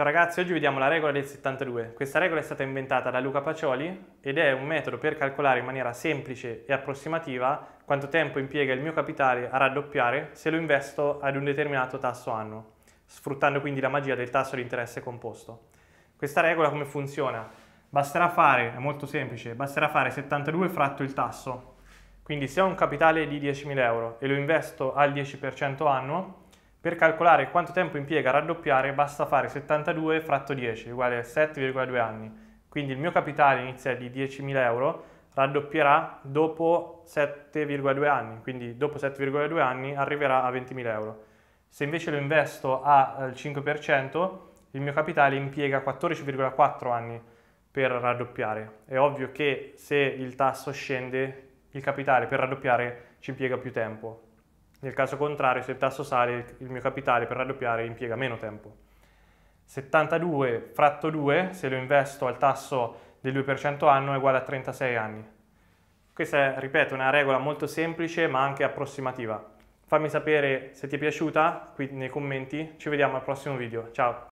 Ciao ragazzi, oggi vediamo la regola del 72. Questa regola è stata inventata da Luca Pacioli ed è un metodo per calcolare in maniera semplice e approssimativa quanto tempo impiega il mio capitale a raddoppiare se lo investo ad un determinato tasso annuo, sfruttando quindi la magia del tasso di interesse composto. Questa regola come funziona? Basterà fare, è molto semplice, basterà fare 72 fratto il tasso. Quindi se ho un capitale di 10.000 euro e lo investo al 10% annuo, per calcolare quanto tempo impiega a raddoppiare basta fare 72 fratto 10, uguale a 7,2 anni. Quindi il mio capitale inizia di 10.000 euro, raddoppierà dopo 7,2 anni, quindi dopo 7,2 anni arriverà a 20.000 euro. Se invece lo investo al 5%, eh, il mio capitale impiega 14,4 anni per raddoppiare. È ovvio che se il tasso scende, il capitale per raddoppiare ci impiega più tempo, nel caso contrario, se il tasso sale, il mio capitale per raddoppiare impiega meno tempo. 72 fratto 2, se lo investo al tasso del 2% anno, è uguale a 36 anni. Questa è, ripeto, una regola molto semplice ma anche approssimativa. Fammi sapere se ti è piaciuta qui nei commenti, ci vediamo al prossimo video, ciao!